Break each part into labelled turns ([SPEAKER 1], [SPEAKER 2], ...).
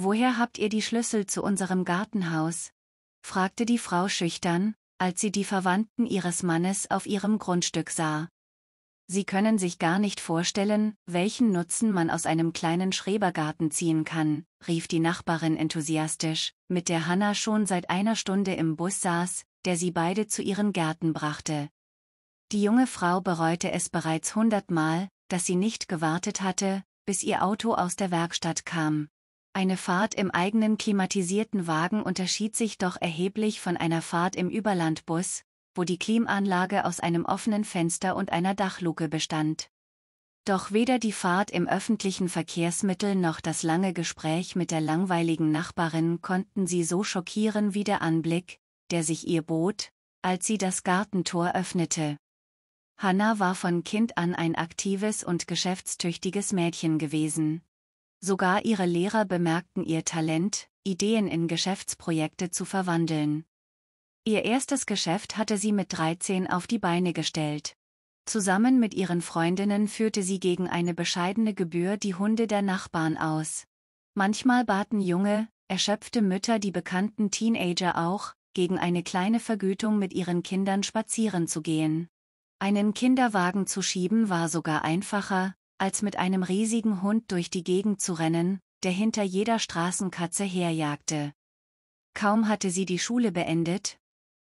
[SPEAKER 1] Woher habt ihr die Schlüssel zu unserem Gartenhaus? fragte die Frau schüchtern, als sie die Verwandten ihres Mannes auf ihrem Grundstück sah. Sie können sich gar nicht vorstellen, welchen Nutzen man aus einem kleinen Schrebergarten ziehen kann, rief die Nachbarin enthusiastisch, mit der Hanna schon seit einer Stunde im Bus saß, der sie beide zu ihren Gärten brachte. Die junge Frau bereute es bereits hundertmal, dass sie nicht gewartet hatte, bis ihr Auto aus der Werkstatt kam, eine Fahrt im eigenen klimatisierten Wagen unterschied sich doch erheblich von einer Fahrt im Überlandbus, wo die Klimaanlage aus einem offenen Fenster und einer Dachluke bestand. Doch weder die Fahrt im öffentlichen Verkehrsmittel noch das lange Gespräch mit der langweiligen Nachbarin konnten sie so schockieren wie der Anblick, der sich ihr bot, als sie das Gartentor öffnete. Hannah war von Kind an ein aktives und geschäftstüchtiges Mädchen gewesen. Sogar ihre Lehrer bemerkten ihr Talent, Ideen in Geschäftsprojekte zu verwandeln. Ihr erstes Geschäft hatte sie mit 13 auf die Beine gestellt. Zusammen mit ihren Freundinnen führte sie gegen eine bescheidene Gebühr die Hunde der Nachbarn aus. Manchmal baten junge, erschöpfte Mütter die bekannten Teenager auch, gegen eine kleine Vergütung mit ihren Kindern spazieren zu gehen. Einen Kinderwagen zu schieben war sogar einfacher, als mit einem riesigen Hund durch die Gegend zu rennen, der hinter jeder Straßenkatze herjagte. Kaum hatte sie die Schule beendet,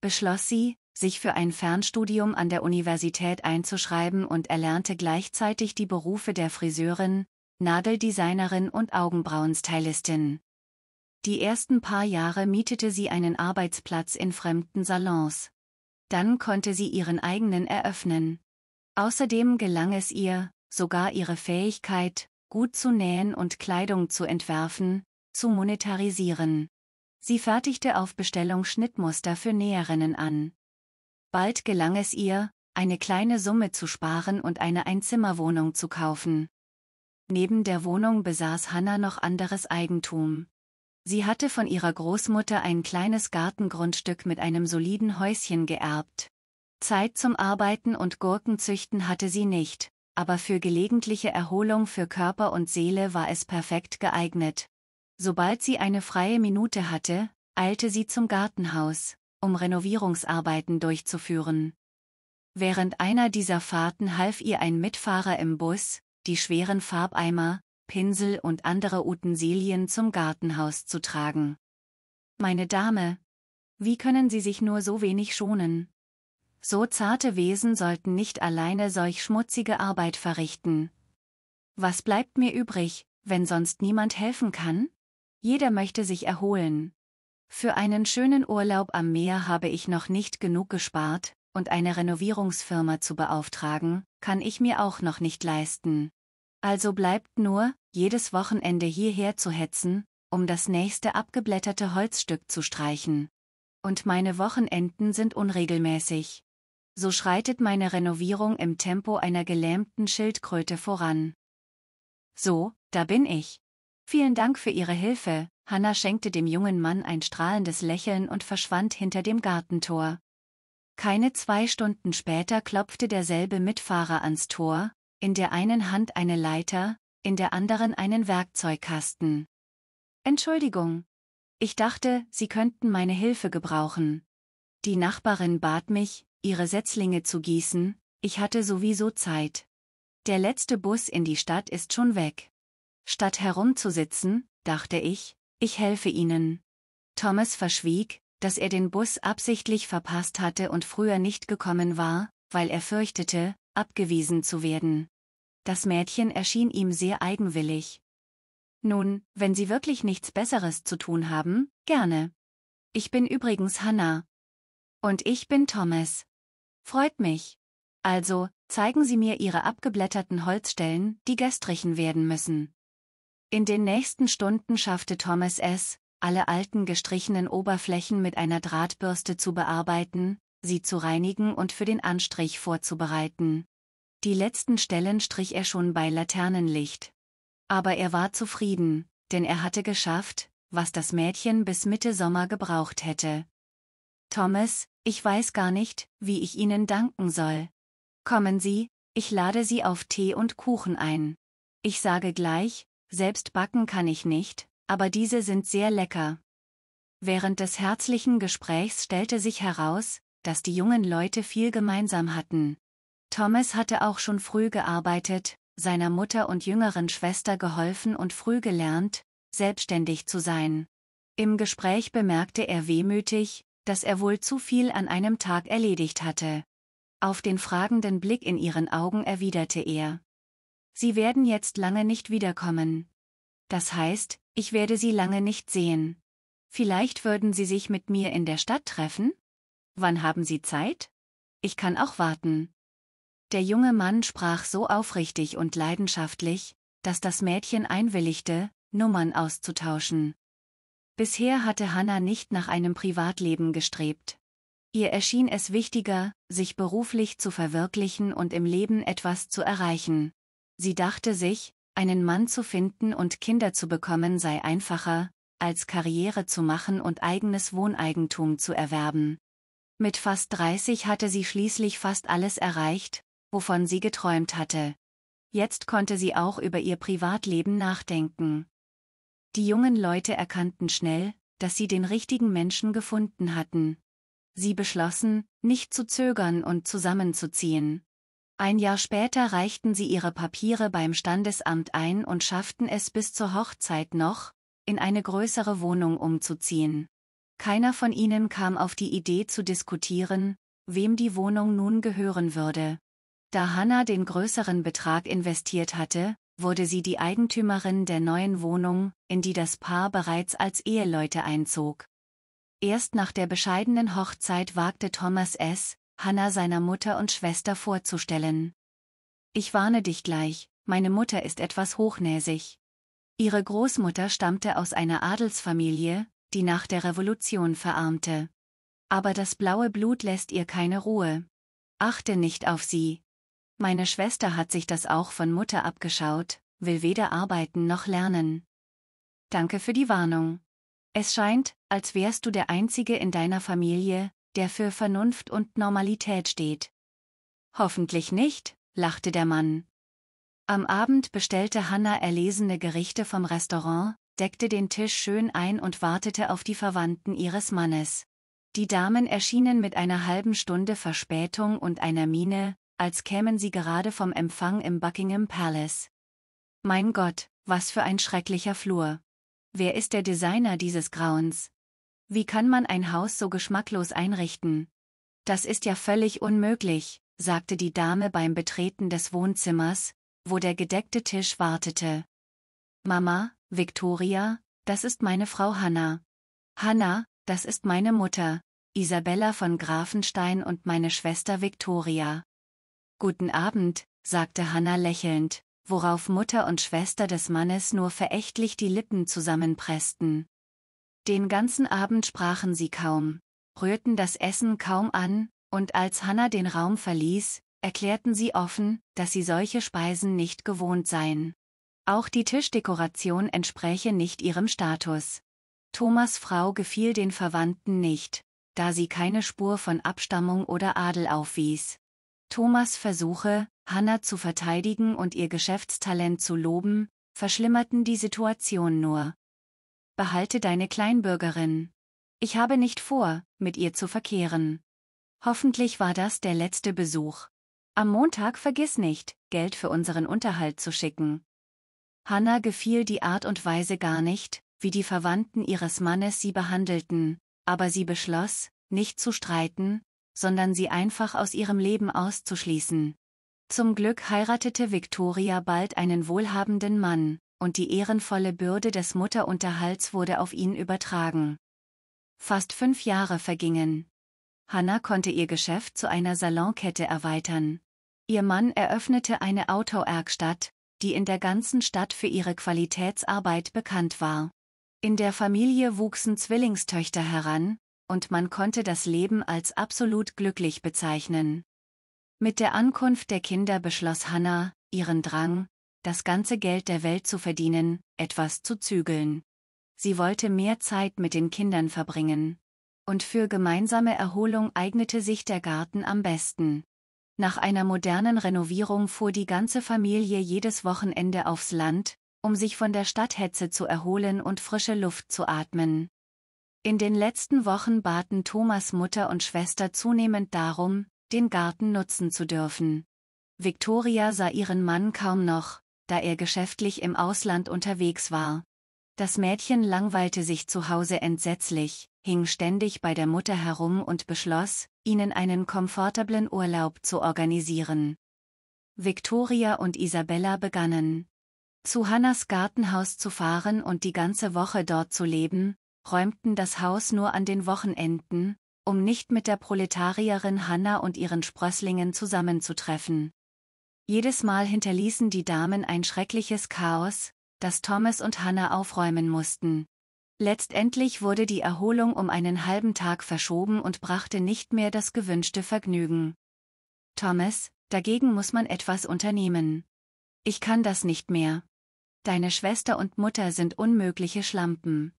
[SPEAKER 1] beschloss sie, sich für ein Fernstudium an der Universität einzuschreiben und erlernte gleichzeitig die Berufe der Friseurin, Nageldesignerin und Augenbrauenstylistin. Die ersten paar Jahre mietete sie einen Arbeitsplatz in fremden Salons. Dann konnte sie ihren eigenen eröffnen. Außerdem gelang es ihr, sogar ihre Fähigkeit, gut zu nähen und Kleidung zu entwerfen, zu monetarisieren. Sie fertigte auf Bestellung Schnittmuster für Näherinnen an. Bald gelang es ihr, eine kleine Summe zu sparen und eine Einzimmerwohnung zu kaufen. Neben der Wohnung besaß Hanna noch anderes Eigentum. Sie hatte von ihrer Großmutter ein kleines Gartengrundstück mit einem soliden Häuschen geerbt. Zeit zum Arbeiten und Gurkenzüchten hatte sie nicht aber für gelegentliche Erholung für Körper und Seele war es perfekt geeignet. Sobald sie eine freie Minute hatte, eilte sie zum Gartenhaus, um Renovierungsarbeiten durchzuführen. Während einer dieser Fahrten half ihr ein Mitfahrer im Bus, die schweren Farbeimer, Pinsel und andere Utensilien zum Gartenhaus zu tragen. Meine Dame, wie können Sie sich nur so wenig schonen? So zarte Wesen sollten nicht alleine solch schmutzige Arbeit verrichten. Was bleibt mir übrig, wenn sonst niemand helfen kann? Jeder möchte sich erholen. Für einen schönen Urlaub am Meer habe ich noch nicht genug gespart, und eine Renovierungsfirma zu beauftragen, kann ich mir auch noch nicht leisten. Also bleibt nur, jedes Wochenende hierher zu hetzen, um das nächste abgeblätterte Holzstück zu streichen. Und meine Wochenenden sind unregelmäßig so schreitet meine Renovierung im Tempo einer gelähmten Schildkröte voran. So, da bin ich. Vielen Dank für Ihre Hilfe, Hanna schenkte dem jungen Mann ein strahlendes Lächeln und verschwand hinter dem Gartentor. Keine zwei Stunden später klopfte derselbe Mitfahrer ans Tor, in der einen Hand eine Leiter, in der anderen einen Werkzeugkasten. Entschuldigung. Ich dachte, Sie könnten meine Hilfe gebrauchen. Die Nachbarin bat mich, ihre Setzlinge zu gießen, ich hatte sowieso Zeit. Der letzte Bus in die Stadt ist schon weg. Statt herumzusitzen, dachte ich, ich helfe ihnen. Thomas verschwieg, dass er den Bus absichtlich verpasst hatte und früher nicht gekommen war, weil er fürchtete, abgewiesen zu werden. Das Mädchen erschien ihm sehr eigenwillig. Nun, wenn Sie wirklich nichts Besseres zu tun haben, gerne. Ich bin übrigens Hannah. Und ich bin Thomas. Freut mich. Also, zeigen Sie mir Ihre abgeblätterten Holzstellen, die gestrichen werden müssen. In den nächsten Stunden schaffte Thomas es, alle alten gestrichenen Oberflächen mit einer Drahtbürste zu bearbeiten, sie zu reinigen und für den Anstrich vorzubereiten. Die letzten Stellen strich er schon bei Laternenlicht. Aber er war zufrieden, denn er hatte geschafft, was das Mädchen bis Mitte Sommer gebraucht hätte. Thomas, ich weiß gar nicht, wie ich Ihnen danken soll. Kommen Sie, ich lade Sie auf Tee und Kuchen ein. Ich sage gleich, selbst backen kann ich nicht, aber diese sind sehr lecker. Während des herzlichen Gesprächs stellte sich heraus, dass die jungen Leute viel gemeinsam hatten. Thomas hatte auch schon früh gearbeitet, seiner Mutter und jüngeren Schwester geholfen und früh gelernt, selbstständig zu sein. Im Gespräch bemerkte er wehmütig, dass er wohl zu viel an einem Tag erledigt hatte. Auf den fragenden Blick in ihren Augen erwiderte er. Sie werden jetzt lange nicht wiederkommen. Das heißt, ich werde sie lange nicht sehen. Vielleicht würden sie sich mit mir in der Stadt treffen? Wann haben sie Zeit? Ich kann auch warten. Der junge Mann sprach so aufrichtig und leidenschaftlich, dass das Mädchen einwilligte, Nummern auszutauschen, Bisher hatte Hannah nicht nach einem Privatleben gestrebt. Ihr erschien es wichtiger, sich beruflich zu verwirklichen und im Leben etwas zu erreichen. Sie dachte sich, einen Mann zu finden und Kinder zu bekommen sei einfacher, als Karriere zu machen und eigenes Wohneigentum zu erwerben. Mit fast 30 hatte sie schließlich fast alles erreicht, wovon sie geträumt hatte. Jetzt konnte sie auch über ihr Privatleben nachdenken. Die jungen Leute erkannten schnell, dass sie den richtigen Menschen gefunden hatten. Sie beschlossen, nicht zu zögern und zusammenzuziehen. Ein Jahr später reichten sie ihre Papiere beim Standesamt ein und schafften es bis zur Hochzeit noch, in eine größere Wohnung umzuziehen. Keiner von ihnen kam auf die Idee zu diskutieren, wem die Wohnung nun gehören würde. Da Hannah den größeren Betrag investiert hatte, wurde sie die Eigentümerin der neuen Wohnung, in die das Paar bereits als Eheleute einzog. Erst nach der bescheidenen Hochzeit wagte Thomas S., Hannah seiner Mutter und Schwester vorzustellen. Ich warne dich gleich, meine Mutter ist etwas hochnäsig. Ihre Großmutter stammte aus einer Adelsfamilie, die nach der Revolution verarmte. Aber das blaue Blut lässt ihr keine Ruhe. Achte nicht auf sie, meine Schwester hat sich das auch von Mutter abgeschaut, will weder arbeiten noch lernen. Danke für die Warnung. Es scheint, als wärst du der Einzige in deiner Familie, der für Vernunft und Normalität steht. Hoffentlich nicht, lachte der Mann. Am Abend bestellte Hanna erlesene Gerichte vom Restaurant, deckte den Tisch schön ein und wartete auf die Verwandten ihres Mannes. Die Damen erschienen mit einer halben Stunde Verspätung und einer Miene, als kämen sie gerade vom Empfang im Buckingham Palace. Mein Gott, was für ein schrecklicher Flur. Wer ist der Designer dieses Grauens? Wie kann man ein Haus so geschmacklos einrichten? Das ist ja völlig unmöglich, sagte die Dame beim Betreten des Wohnzimmers, wo der gedeckte Tisch wartete. Mama, Victoria, das ist meine Frau Hannah. Hannah, das ist meine Mutter, Isabella von Grafenstein und meine Schwester Victoria. Guten Abend, sagte Hanna lächelnd, worauf Mutter und Schwester des Mannes nur verächtlich die Lippen zusammenpressten. Den ganzen Abend sprachen sie kaum, rührten das Essen kaum an, und als Hanna den Raum verließ, erklärten sie offen, dass sie solche Speisen nicht gewohnt seien. Auch die Tischdekoration entspräche nicht ihrem Status. Thomas Frau gefiel den Verwandten nicht, da sie keine Spur von Abstammung oder Adel aufwies. Thomas Versuche, Hannah zu verteidigen und ihr Geschäftstalent zu loben, verschlimmerten die Situation nur. Behalte deine Kleinbürgerin. Ich habe nicht vor, mit ihr zu verkehren. Hoffentlich war das der letzte Besuch. Am Montag vergiss nicht, Geld für unseren Unterhalt zu schicken. Hannah gefiel die Art und Weise gar nicht, wie die Verwandten ihres Mannes sie behandelten, aber sie beschloss, nicht zu streiten, sondern sie einfach aus ihrem Leben auszuschließen. Zum Glück heiratete Victoria bald einen wohlhabenden Mann, und die ehrenvolle Bürde des Mutterunterhalts wurde auf ihn übertragen. Fast fünf Jahre vergingen. Hannah konnte ihr Geschäft zu einer Salonkette erweitern. Ihr Mann eröffnete eine Autowerkstatt, die in der ganzen Stadt für ihre Qualitätsarbeit bekannt war. In der Familie wuchsen Zwillingstöchter heran, und man konnte das Leben als absolut glücklich bezeichnen. Mit der Ankunft der Kinder beschloss Hannah, ihren Drang, das ganze Geld der Welt zu verdienen, etwas zu zügeln. Sie wollte mehr Zeit mit den Kindern verbringen. Und für gemeinsame Erholung eignete sich der Garten am besten. Nach einer modernen Renovierung fuhr die ganze Familie jedes Wochenende aufs Land, um sich von der Stadthetze zu erholen und frische Luft zu atmen. In den letzten Wochen baten Thomas Mutter und Schwester zunehmend darum, den Garten nutzen zu dürfen. Victoria sah ihren Mann kaum noch, da er geschäftlich im Ausland unterwegs war. Das Mädchen langweilte sich zu Hause entsetzlich, hing ständig bei der Mutter herum und beschloss, ihnen einen komfortablen Urlaub zu organisieren. Victoria und Isabella begannen, zu Hannas Gartenhaus zu fahren und die ganze Woche dort zu leben, räumten das Haus nur an den Wochenenden, um nicht mit der Proletarierin Hanna und ihren Sprösslingen zusammenzutreffen. Jedes Mal hinterließen die Damen ein schreckliches Chaos, das Thomas und Hanna aufräumen mussten. Letztendlich wurde die Erholung um einen halben Tag verschoben und brachte nicht mehr das gewünschte Vergnügen. Thomas, dagegen muss man etwas unternehmen. Ich kann das nicht mehr. Deine Schwester und Mutter sind unmögliche Schlampen.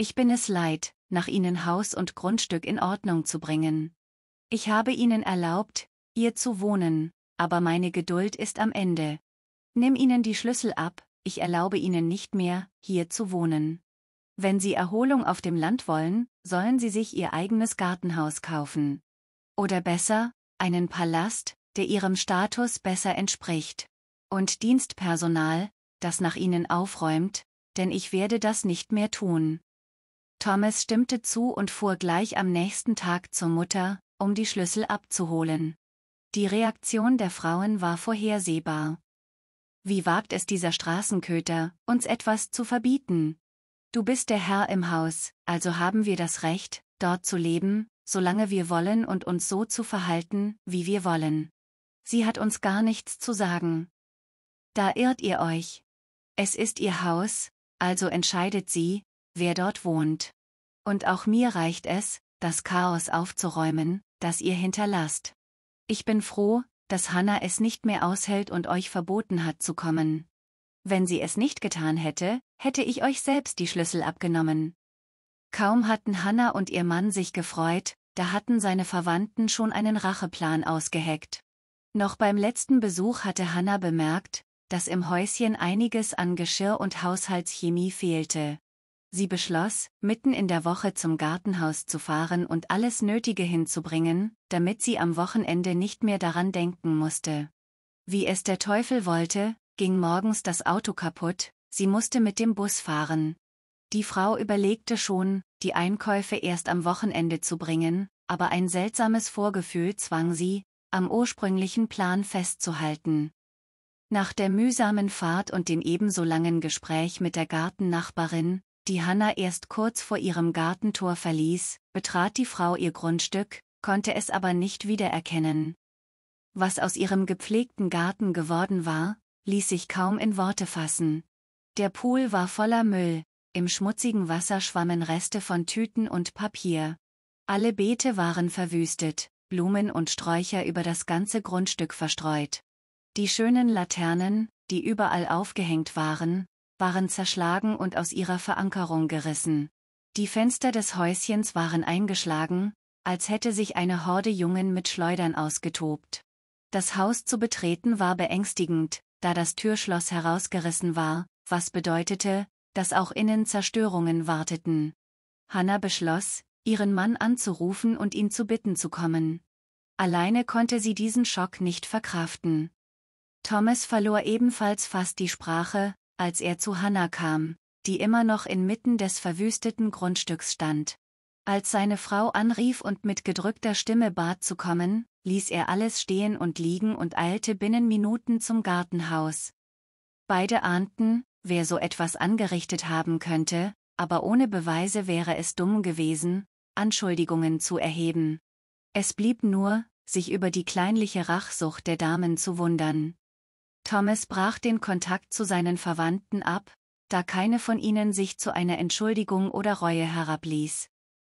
[SPEAKER 1] Ich bin es leid, nach Ihnen Haus und Grundstück in Ordnung zu bringen. Ich habe Ihnen erlaubt, ihr zu wohnen, aber meine Geduld ist am Ende. Nimm Ihnen die Schlüssel ab, ich erlaube Ihnen nicht mehr, hier zu wohnen. Wenn Sie Erholung auf dem Land wollen, sollen Sie sich Ihr eigenes Gartenhaus kaufen. Oder besser, einen Palast, der Ihrem Status besser entspricht. Und Dienstpersonal, das nach Ihnen aufräumt, denn ich werde das nicht mehr tun. Thomas stimmte zu und fuhr gleich am nächsten Tag zur Mutter, um die Schlüssel abzuholen. Die Reaktion der Frauen war vorhersehbar. Wie wagt es dieser Straßenköter, uns etwas zu verbieten? Du bist der Herr im Haus, also haben wir das Recht, dort zu leben, solange wir wollen und uns so zu verhalten, wie wir wollen. Sie hat uns gar nichts zu sagen. Da irrt ihr euch. Es ist ihr Haus, also entscheidet sie, wer dort wohnt. Und auch mir reicht es, das Chaos aufzuräumen, das ihr hinterlasst. Ich bin froh, dass Hannah es nicht mehr aushält und euch verboten hat zu kommen. Wenn sie es nicht getan hätte, hätte ich euch selbst die Schlüssel abgenommen. Kaum hatten Hannah und ihr Mann sich gefreut, da hatten seine Verwandten schon einen Racheplan ausgeheckt. Noch beim letzten Besuch hatte Hannah bemerkt, dass im Häuschen einiges an Geschirr und Haushaltschemie fehlte. Sie beschloss, mitten in der Woche zum Gartenhaus zu fahren und alles Nötige hinzubringen, damit sie am Wochenende nicht mehr daran denken musste. Wie es der Teufel wollte, ging morgens das Auto kaputt, sie musste mit dem Bus fahren. Die Frau überlegte schon, die Einkäufe erst am Wochenende zu bringen, aber ein seltsames Vorgefühl zwang sie, am ursprünglichen Plan festzuhalten. Nach der mühsamen Fahrt und dem ebenso langen Gespräch mit der Gartennachbarin, die Hanna erst kurz vor ihrem Gartentor verließ, betrat die Frau ihr Grundstück, konnte es aber nicht wiedererkennen. Was aus ihrem gepflegten Garten geworden war, ließ sich kaum in Worte fassen. Der Pool war voller Müll, im schmutzigen Wasser schwammen Reste von Tüten und Papier. Alle Beete waren verwüstet, Blumen und Sträucher über das ganze Grundstück verstreut. Die schönen Laternen, die überall aufgehängt waren, waren zerschlagen und aus ihrer Verankerung gerissen. Die Fenster des Häuschens waren eingeschlagen, als hätte sich eine Horde Jungen mit Schleudern ausgetobt. Das Haus zu betreten war beängstigend, da das Türschloss herausgerissen war, was bedeutete, dass auch innen Zerstörungen warteten. Hannah beschloss, ihren Mann anzurufen und ihn zu bitten zu kommen. Alleine konnte sie diesen Schock nicht verkraften. Thomas verlor ebenfalls fast die Sprache, als er zu Hannah kam, die immer noch inmitten des verwüsteten Grundstücks stand. Als seine Frau anrief und mit gedrückter Stimme bat zu kommen, ließ er alles stehen und liegen und eilte binnen Minuten zum Gartenhaus. Beide ahnten, wer so etwas angerichtet haben könnte, aber ohne Beweise wäre es dumm gewesen, Anschuldigungen zu erheben. Es blieb nur, sich über die kleinliche Rachsucht der Damen zu wundern, Thomas brach den Kontakt zu seinen Verwandten ab, da keine von ihnen sich zu einer Entschuldigung oder Reue herabließ.